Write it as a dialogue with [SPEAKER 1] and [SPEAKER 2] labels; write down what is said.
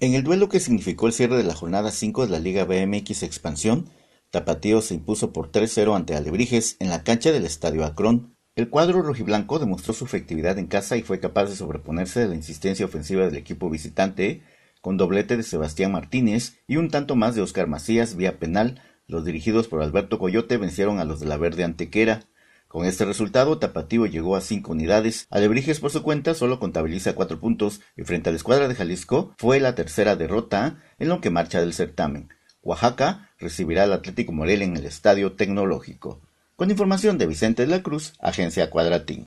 [SPEAKER 1] En el duelo que significó el cierre de la jornada 5 de la Liga BMX Expansión, Tapatío se impuso por 3-0 ante Alebrijes en la cancha del Estadio Acron. El cuadro rojiblanco demostró su efectividad en casa y fue capaz de sobreponerse de la insistencia ofensiva del equipo visitante, con doblete de Sebastián Martínez y un tanto más de Oscar Macías vía penal. Los dirigidos por Alberto Coyote vencieron a los de la Verde Antequera. Con este resultado, Tapatío llegó a cinco unidades. Alebrijes, por su cuenta, solo contabiliza cuatro puntos y frente a la escuadra de Jalisco fue la tercera derrota en lo que marcha del certamen. Oaxaca recibirá al Atlético Morel en el Estadio Tecnológico. Con información de Vicente de la Cruz, Agencia Cuadratín.